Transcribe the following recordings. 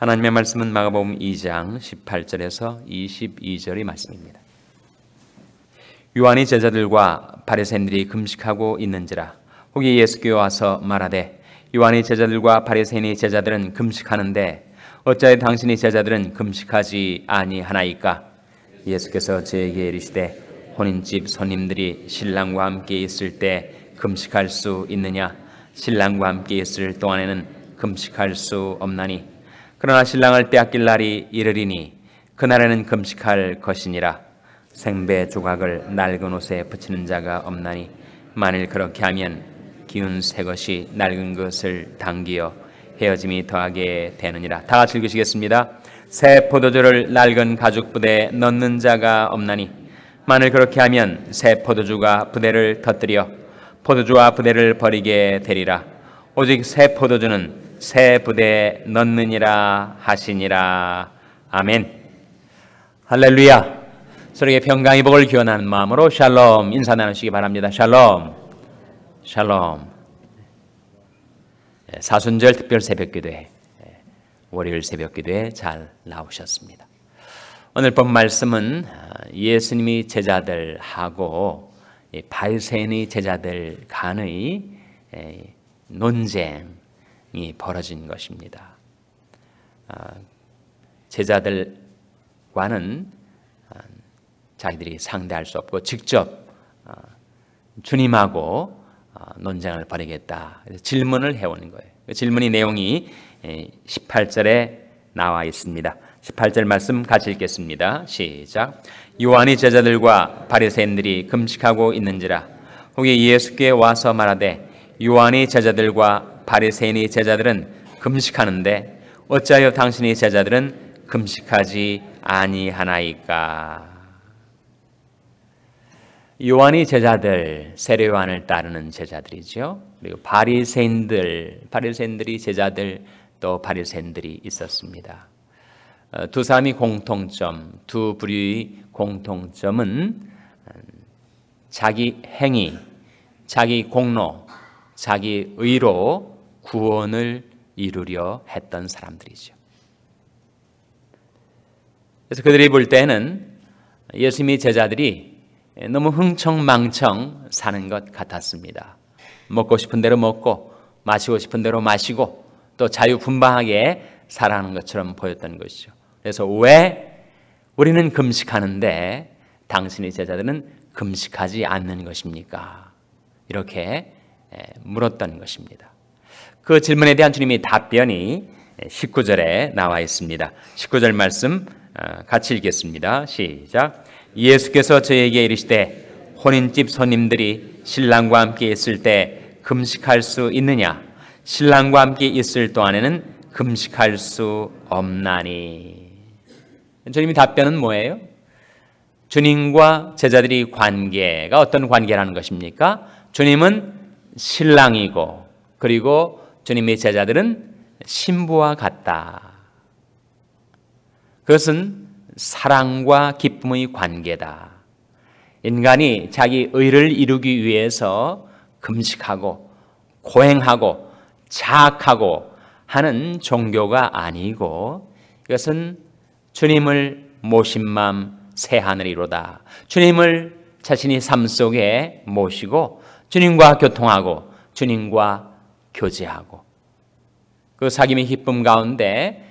하나님의 말씀은 마가복음 2장 18절에서 22절의 말씀입니다. 요한이 제자들과 바리새인들이 금식하고 있는지라 혹이 예수께 와서 말하되 요한이 제자들과 바리새인의 제자들은 금식하는데 어찌하 당신의 제자들은 금식하지 아니하나이까 예수께서 제게 이르시되 혼인집 손님들이 신랑과 함께 있을 때 금식할 수 있느냐 신랑과 함께 있을 동안에는 금식할 수 없나니 그러나 신랑을 빼앗길 날이 이르리니 그날에는 금식할 것이니라 생배 조각을 낡은 옷에 붙이는 자가 없나니 만일 그렇게 하면 기운 새 것이 낡은 것을 당기어 헤어짐이 더하게 되느니라 다 즐기시겠습니다 새 포도주를 낡은 가죽 부대에 넣는 자가 없나니 만일 그렇게 하면 새 포도주가 부대를 터뜨려 포도주와 부대를 버리게 되리라 오직 새 포도주는 새 부대에 넣느니라 하시니라. 아멘. 할렐루야. 서로에게 평강의 복을 기원하는 마음으로 샬롬 인사 나누시기 바랍니다. 샬롬. 샬롬. 예, 사순절 특별 새벽 기도회 예, 월요일 새벽 기도에 잘 나오셨습니다. 오늘 본 말씀은 아, 예수님이 제자들하고 바리새인의 제자들 간의 예, 논쟁 이 벌어진 것입니다. 아, 제자들과는 아, 자기들이 상대할 수 없고 직접 아, 주님하고 논쟁을 벌이겠다. 질문을 해오는 거예요. 그 질문이 내용이 18절에 나와 있습니다. 18절 말씀 같이 읽겠습니다. 시작. 요한이 제자들과 바리새인들이 금식하고 있는지라 혹이 예수께 와서 말하되 요한이 제자들과 바리새인의 제자들은 금식하는데 어찌하여 당신의 제자들은 금식하지 아니하나이까? 요한의 제자들, 세례요한을 따르는 제자들이죠. 그리고 바리새인들, 바리새인들이 제자들 또 바리새인들이 있었습니다. 어, 두 사람이 공통점, 두 부류의 공통점은 음, 자기 행위, 자기 공로, 자기 의로 구원을 이루려 했던 사람들이죠. 그래서 그들이 볼 때는 예수님이 제자들이 너무 흥청망청 사는 것 같았습니다. 먹고 싶은 대로 먹고 마시고 싶은 대로 마시고 또 자유분방하게 살아가는 것처럼 보였던 것이죠. 그래서 왜 우리는 금식하는데 당신의 제자들은 금식하지 않는 것입니까? 이렇게 물었던 것입니다. 그 질문에 대한 주님의 답변이 19절에 나와 있습니다. 19절 말씀 어, 같이 읽겠습니다. 시작. 예수께서 저에게 이르시되 혼인집 손님들이 신랑과 함께 있을 때 금식할 수 있느냐? 신랑과 함께 있을 동안에는 금식할 수 없나니. 주님의 답변은 뭐예요? 주님과 제자들이 관계가 어떤 관계라는 것입니까? 주님은 신랑이고 그리고 주님의 제자들은 신부와 같다. 그것은 사랑과 기쁨의 관계다. 인간이 자기 의를 이루기 위해서 금식하고 고행하고 자학하고 하는 종교가 아니고 이것은 주님을 모신 맘 새하늘이로다. 주님을 자신이 삶 속에 모시고 주님과 교통하고 주님과 교제하고 그 사귐의 기쁨 가운데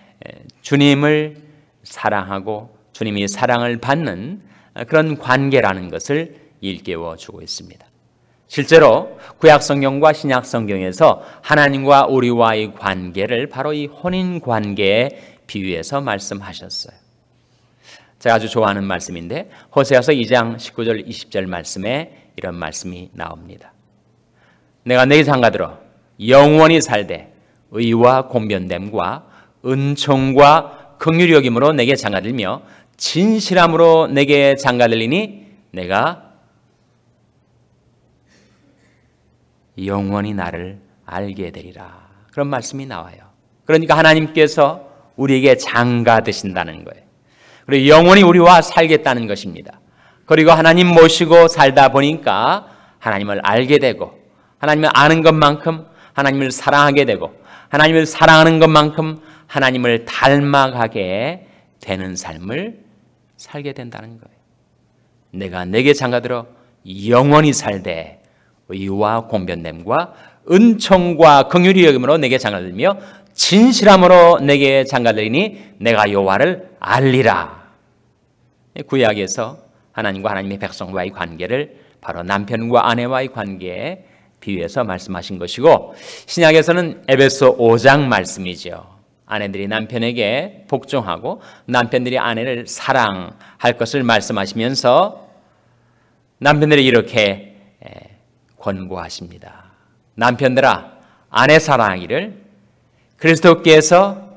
주님을 사랑하고 주님이 사랑을 받는 어, 그런 관계라는 것을 일깨워 주고 있습니다. 실제로 구약 성경과 신약 성경에서 하나님과 우리와의 관계를 바로 이 혼인 관계에 비유해서 말씀하셨어요. 제가 아주 좋아하는 말씀인데 호세아서 2장 19절 20절 말씀에 이런 말씀이 나옵니다. 내가 내 장가들어 영원히 살되 의와 공변됨과 은총과 긍휼력임으로 내게 장가들며 진실함으로 내게 장가들리니 내가 영원히 나를 알게 되리라. 그런 말씀이 나와요. 그러니까 하나님께서 우리에게 장가 되신다는 거예요. 그리고 영원히 우리와 살겠다는 것입니다. 그리고 하나님 모시고 살다 보니까 하나님을 알게 되고 하나님을 아는 것만큼 하나님을 사랑하게 되고 하나님을 사랑하는 것만큼 하나님을 닮아가게 되는 삶을 살게 된다는 거예요. 내가 내게 장가들어 영원히 살되 의와 공변됨과 은총과 긍휼이 여김으로 내게 장가들며 진실함으로 내게 장가들이니 내가 여호와를 알리라. 구약에서 하나님과 하나님의 백성과의 관계를 바로 남편과 아내와의 관계, 비유해서 말씀하신 것이고 신약에서는 에베소 5장 말씀이죠. 아내들이 남편에게 복종하고 남편들이 아내를 사랑할 것을 말씀하시면서 남편들이 이렇게 권고하십니다. 남편들아 아내 사랑하기를 그리스도께서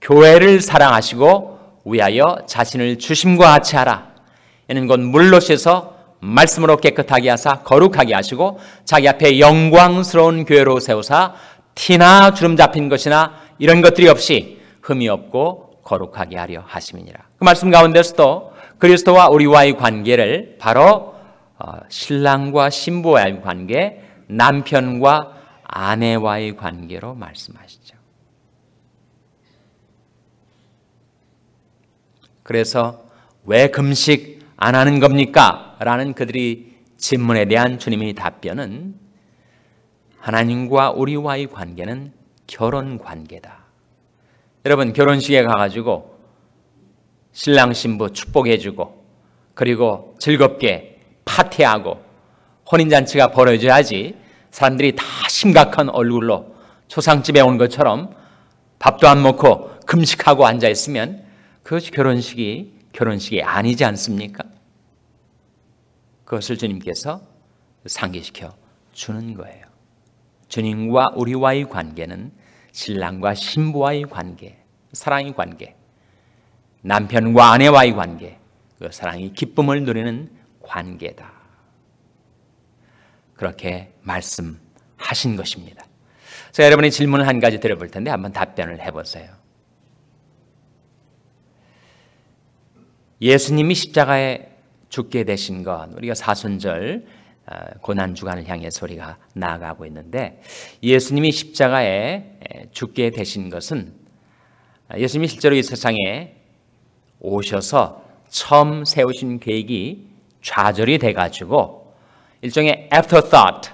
교회를 사랑하시고 위하여 자신을 주심과 같이 하라. 이는 곧 물로셔서 말씀으로 깨끗하게 하사 거룩하게 하시고 자기 앞에 영광스러운 교회로 세우사 티나 주름 잡힌 것이나 이런 것들이 없이 흠이 없고 거룩하게 하려 하심이니라. 그 말씀 가운데서도 그리스도와 우리와의 관계를 바로 어, 신랑과 신부와의 관계, 남편과 아내와의 관계로 말씀하시죠. 그래서 왜 금식 안 하는 겁니까? 라는 그들이 질문에 대한 주님의 답변은 하나님과 우리와의 관계는 결혼 관계다. 여러분 결혼식에 가가지고 신랑 신부 축복해주고 그리고 즐겁게 파티하고 혼인잔치가 벌어져야지 사람들이 다 심각한 얼굴로 초상집에 온 것처럼 밥도 안 먹고 금식하고 앉아 있으면 그것이 결혼식이 결혼식이 아니지 않습니까? 그것을 주님께서 상기시켜 주는 거예요. 주님과 우리와의 관계는 신랑과 신부와의 관계, 사랑의 관계, 남편과 아내와의 관계, 그 사랑이 기쁨을 누리는 관계다. 그렇게 말씀하신 것입니다. 자, 여러분이 질문을 한 가지 드려볼 텐데 한번 답변을 해보세요. 예수님이 십자가에 죽게 되신 것 우리가 사순절 어, 고난 주간을 향해 소리가 나아가고 있는데 예수님이 십자가에 죽게 되신 것은 어, 예수님이 실제로 이 세상에 오셔서 처음 세우신 계획이 좌절이 돼가지고 일종의 afterthought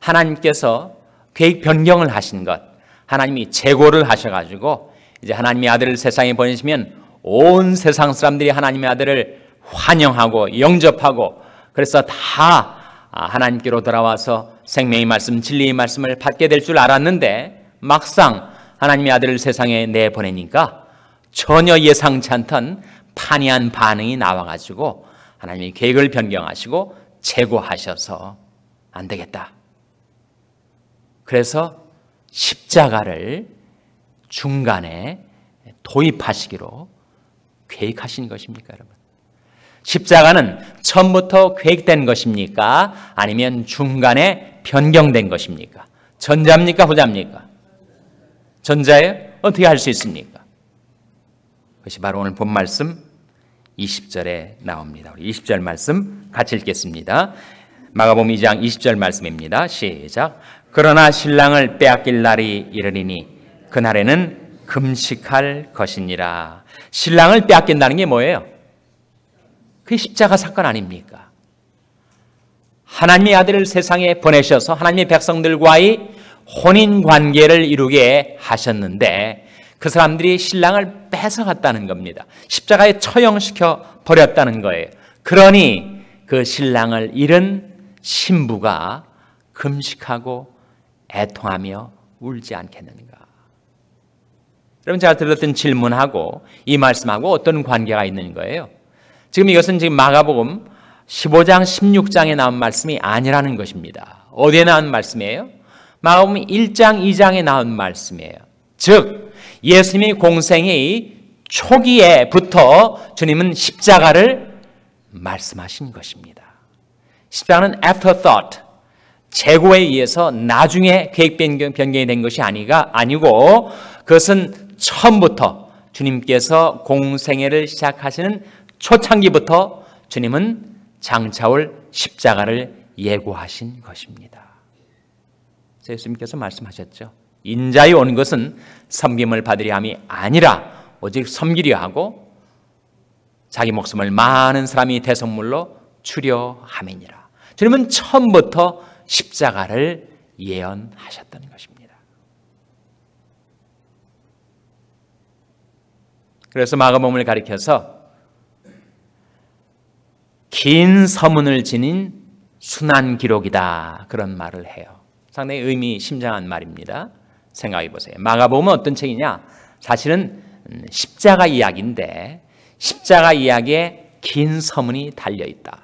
하나님께서 계획 변경을 하신 것 하나님이 재고를 하셔가지고 이제 하나님의 아들을 세상에 보내시면 온 세상 사람들이 하나님의 아들을 환영하고 영접하고 그래서 다 아, 하나님께로 돌아와서 생명의 말씀, 진리의 말씀을 받게 될 줄 알았는데 막상 하나님의 아들을 세상에 내보내니까 전혀 예상치 않던 판이한 반응이 나와가지고 하나님이 계획을 변경하시고 재고하셔서 안 되겠다. 그래서 십자가를 중간에 도입하시기로 계획하신 것입니까, 여러분? 십자가는 처음부터 계획된 것입니까? 아니면 중간에 변경된 것입니까? 전자입니까? 후자입니까? 전자예요? 어떻게 할 수 있습니까? 그것이 바로 오늘 본 말씀 20절에 나옵니다. 우리 20절 말씀 같이 읽겠습니다. 마가복음 2장 20절 말씀입니다. 시작. 그러나 신랑을 빼앗길 날이 이르리니 그날에는 금식할 것이니라. 신랑을 빼앗긴다는 게 뭐예요? 그게 십자가 사건 아닙니까? 하나님의 아들을 세상에 보내셔서 하나님의 백성들과의 혼인 관계를 이루게 하셨는데 그 사람들이 신랑을 뺏어갔다는 겁니다. 십자가에 처형시켜 버렸다는 거예요. 그러니 그 신랑을 잃은 신부가 금식하고 애통하며 울지 않겠는가. 여러분 제가 들었던 질문하고 이 말씀하고 어떤 관계가 있는 거예요? 지금 이것은 지금 마가복음 15장 16장에 나온 말씀이 아니라는 것입니다. 어디에 나온 말씀이에요? 마가복음 1장 2장에 나온 말씀이에요. 즉 예수님이 공생의 초기에부터 주님은 십자가를 말씀하신 것입니다. 십자가는 afterthought, 재고에 의해서 나중에 계획 변경, 변경이 된 것이 아니가 아니고 그것은 처음부터 주님께서 공생애를 시작하시는 초창기부터 주님은 장차올 십자가를 예고하신 것입니다. 예수님께서 말씀하셨죠. 인자의 오 것은 섬김을 받으려 함이 아니라 오직 섬기려 하고 자기 목숨을 많은 사람이 대성물로 추려 함이니라. 주님은 처음부터 십자가를 예언하셨던 것입니다. 그래서 마가복음을 가리켜서 긴 서문을 지닌 순환 기록이다. 그런 말을 해요. 상당히 의미 심장한 말입니다. 생각해 보세요. 마가복음은 어떤 책이냐? 사실은 음, 십자가 이야기인데 십자가 이야기에 긴 서문이 달려 있다.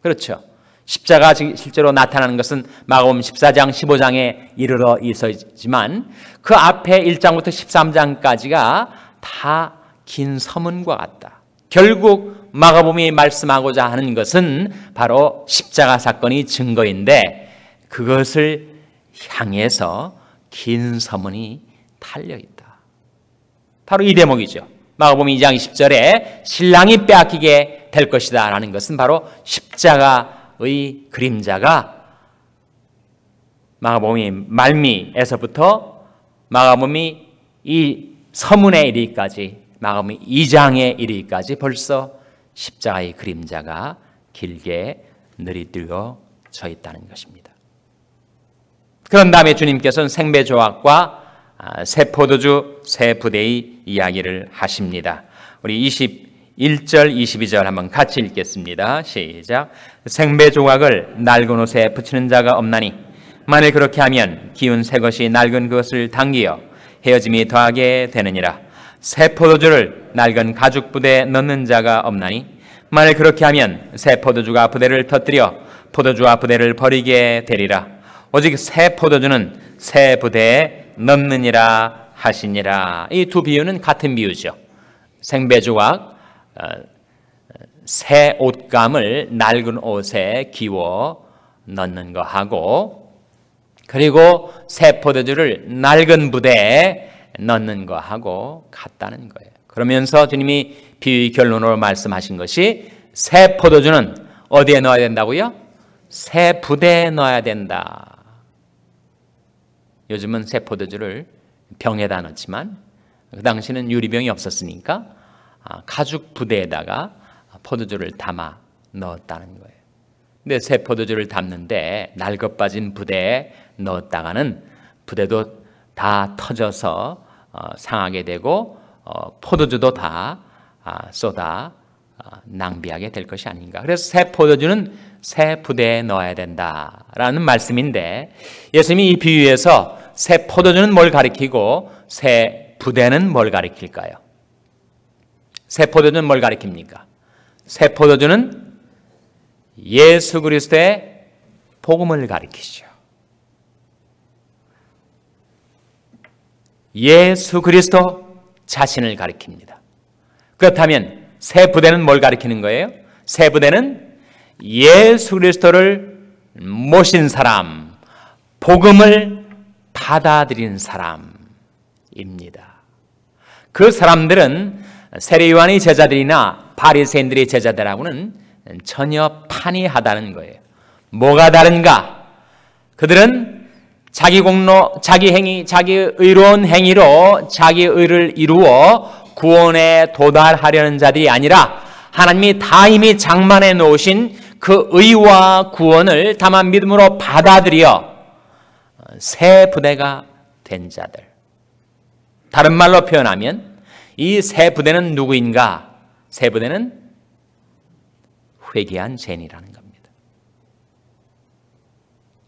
그렇죠. 십자가 실제로 나타나는 것은 마가음 14장 15장에 이르러 있었지만 그 앞에 1장부터 13장까지가 다 긴 서문과 같다. 결국 마가복음이 말씀하고자 하는 것은 바로 십자가 사건이 증거인데 그것을 향해서 긴 서문이 달려 있다. 바로 이 대목이죠. 마가복음 2장 20절에 신랑이 빼앗기게 될 것이다라는 것은 바로 십자가의 그림자가 마가복음 말미에서부터 마가복음이 이 서문의 이르기까지 마가복음 2장의 이르기까지 벌써 십자가의 그림자가 길게 늘이뜨어져 있다는 것입니다. 그런 다음에 주님께서는 생배 조합과 아, 새 포도주 새 부대의 이야기를 하십니다. 우리 21절 22절 한번 같이 읽겠습니다. 시작. 생배 조각을 낡은 옷에 붙이는 자가 없나니 만일 그렇게 하면 기운 새 것이 낡은 것을 당기어 헤어짐이 더하게 되느니라. 세 포도주를 낡은 가죽 부대에 넣는 자가 없나니 만일 그렇게 하면 세 포도주가 부대를 터뜨려 포도주와 부대를 버리게 되리라 오직 세 포도주는 새 부대에 넣느니라 하시니라 이 두 비유는 같은 비유죠 생배주와 어, 새 옷감을 낡은 옷에 기워 넣는 거하고 그리고 세 포도주를 낡은 부대에 넣는 거하고 같다는 거예요. 그러면서 주님이 비유의 결론으로 말씀하신 것이 새 포도주는 어디에 넣어야 된다고요? 새 부대에 넣어야 된다. 요즘은 새 포도주를 병에다 넣지만 그 당시는 유리병이 없었으니까 아, 가죽 부대에다가 포도주를 담아 넣었다는 거예요. 근데 새 포도주를 담는데 날것 빠진 부대에 넣었다가는 부대도 다 터져서 어, 상하게 되고 어, 포도주도 다 아, 쏟아 어, 낭비하게 될 것이 아닌가. 그래서 새 포도주는 새 부대에 넣어야 된다라는 말씀인데 예수님이 이 비유에서 새 포도주는 뭘 가리키고 새 부대는 뭘 가리킬까요? 새 포도주는 뭘 가리킵니까? 새 포도주는 예수 그리스도의 복음을 가리키죠. 예수 그리스도 자신을 가리킵니다. 그렇다면 새 부대는 뭘 가리키는 거예요? 새 부대는 예수 그리스도를 모신 사람, 복음을 받아들인 사람입니다. 그 사람들은 세례요한의 제자들이나 바리새인들의 제자들하고는 전혀 판이하다는 거예요. 뭐가 다른가? 그들은 자기 공로, 자기 행위, 자기 의로운 행위로 자기 의를 이루어 구원에 도달하려는 자들이 아니라 하나님이 다 이미 장만해 놓으신 그 의와 구원을 다만 믿음으로 받아들여 새 부대가 된 자들. 다른 말로 표현하면 이 새 부대는 누구인가? 새 부대는 회개한 죄인이라는 겁니다.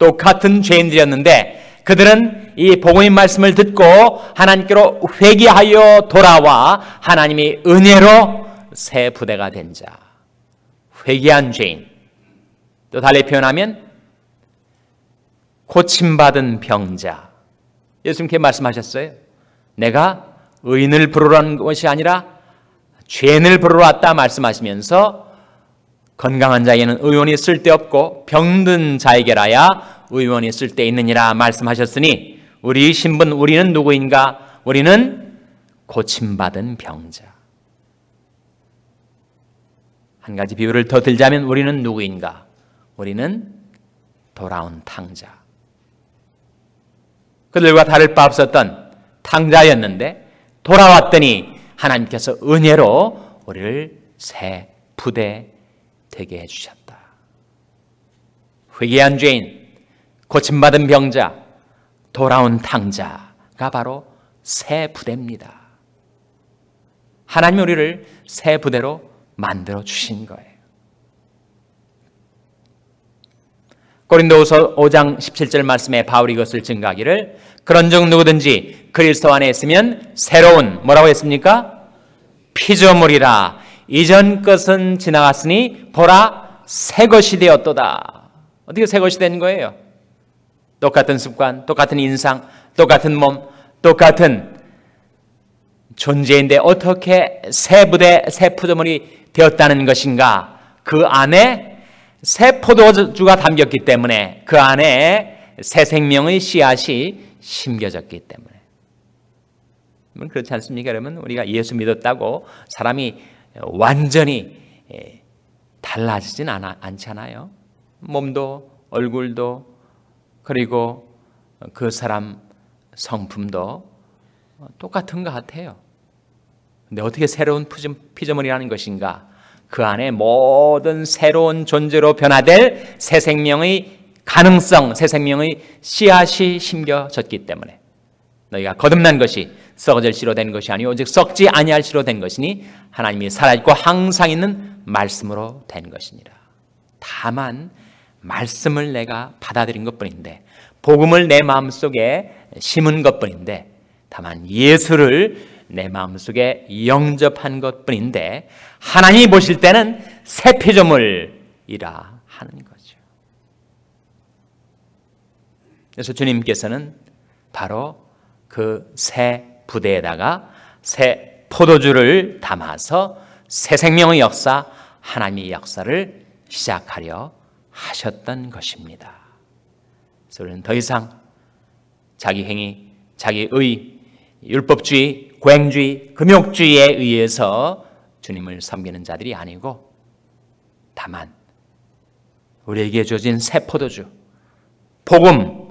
똑같은 죄인들이었는데 그들은 이 복음의 말씀을 듣고 하나님께로 회개하여 돌아와 하나님이 은혜로 새 부대가 된 자. 회개한 죄인. 또 달리 표현하면 고침받은 병자. 예수님께 말씀하셨어요. 내가 의인을 부르라는 것이 아니라 죄인을 부르러 왔다 말씀하시면서 건강한 자에게는 의원이 쓸데없고 병든 자에게라야 의원이 쓸데있느니라 말씀하셨으니 우리 신분 우리는 누구인가? 우리는 고침받은 병자. 한 가지 비유를 더 들자면 우리는 누구인가? 우리는 돌아온 탕자. 그들과 다를 바 없었던 탕자였는데 돌아왔더니 하나님께서 은혜로 우리를 새 부대 되게 해주셨다. 회개한 죄인, 고침받은 병자, 돌아온 탕자가 바로 새 부대입니다. 하나님 우리를 새 부대로 만들어 주신 거예요. 고린도후서 5장 17절 말씀에 바울이 이것을 증가하기를 그런즉 누구든지 그리스도 안에 있으면 새로운 뭐라고 했습니까? 피조물이라 이전 것은 지나갔으니 보라 새 것이 되었도다. 어떻게 새 것이 된 거예요? 똑같은 습관, 똑같은 인상, 똑같은 몸, 똑같은 존재인데 어떻게 새 부대, 새 포도물이 되었다는 것인가? 그 안에 새 포도주가 담겼기 때문에 그 안에 새 생명의 씨앗이 심겨졌기 때문에 그렇지 않습니까? 그러면 우리가 예수 믿었다고 사람이 완전히 예, 달라지진 않아, 않잖아요. 몸도 얼굴도 그리고 그 사람 성품도 똑같은 것 같아요. 근데 어떻게 새로운 피조물이라는 것인가? 그 안에 모든 새로운 존재로 변화될 새 생명의 가능성, 새 생명의 씨앗이 심겨졌기 때문에 너희가 거듭난 것이 썩어질시로 된 것이 아니요 오직 썩지 아니할시로 된 것이니 하나님이 살아있고 항상 있는 말씀으로 된 것이니라. 다만 말씀을 내가 받아들인 것뿐인데 복음을 내 마음속에 심은 것뿐인데 다만 예수를 내 마음속에 영접한 것뿐인데 하나님이 보실 때는 새 피조물이라 하는 거죠. 그래서 주님께서는 바로 그새 부대에다가 새 포도주를 담아서 새 생명의 역사, 하나님의 역사를 시작하려 하셨던 것입니다. 그래서 더 이상 자기 행위, 자기 의, 율법주의, 고행주의, 금욕주의에 의해서 주님을 섬기는 자들이 아니고 다만 우리에게 주어진 새 포도주, 복음,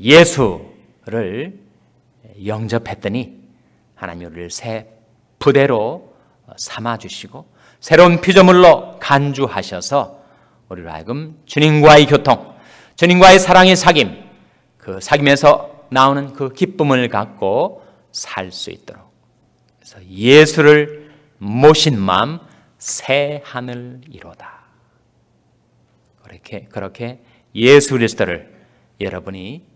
예수를 영접했더니 하나님 우리를 새 부대로 어, 삼아 주시고 새로운 피조물로 간주하셔서 우리를 하여금 주님과의 교통, 주님과의 사랑의 사귐, 그 사귐에서 나오는 그 기쁨을 갖고 살 수 있도록. 그래서 예수를 모신 마음 새 하늘 이로다. 그렇게 그렇게 예수 그리스도를 여러분이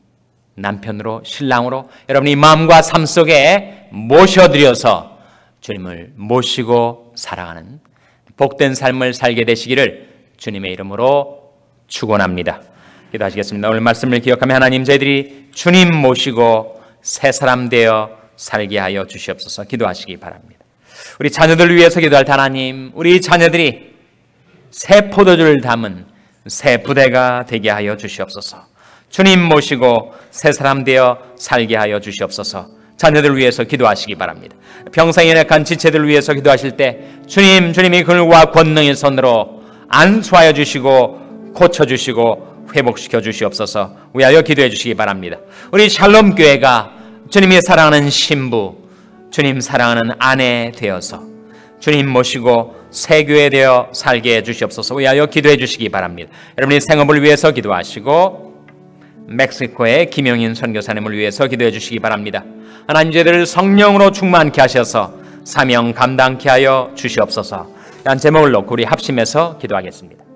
남편으로 신랑으로 여러분이 마음과 삶 속에 모셔드려서 주님을 모시고 살아가는 복된 삶을 살게 되시기를 주님의 이름으로 축원합니다. 기도하시겠습니다. 오늘 말씀을 기억하며 하나님 저희들이 주님 모시고 새 사람 되어 살게 하여 주시옵소서 기도하시기 바랍니다. 우리 자녀들 위해서 기도할 하나님, 우리 자녀들이 새 포도주를 담은 새 부대가 되게 하여 주시옵소서. 주님 모시고 새 사람 되어 살게 하여 주시옵소서. 자녀들 위해서 기도하시기 바랍니다. 병상에 약한 지체들 위해서 기도하실 때 주님 주님이 그 글과 권능의 손으로 안수하여 주시고 고쳐 주시고 회복시켜 주시옵소서. 위하여 기도해 주시기 바랍니다. 우리 샬롬 교회가 주님이 사랑하는 신부, 주님 사랑하는 아내 되어서 주님 모시고 세교회 되어 살게 해 주시옵소서. 위하여 기도해 주시기 바랍니다. 여러분이 생업을 위해서 기도하시고 멕시코의 김영인 선교사님을 위해서 기도해 주시기 바랍니다. 하나님 저들을 성령으로 충만케 하셔서 사명 감당케 하여 주시옵소서. 이 제목을 놓고 우리 합심해서 기도하겠습니다.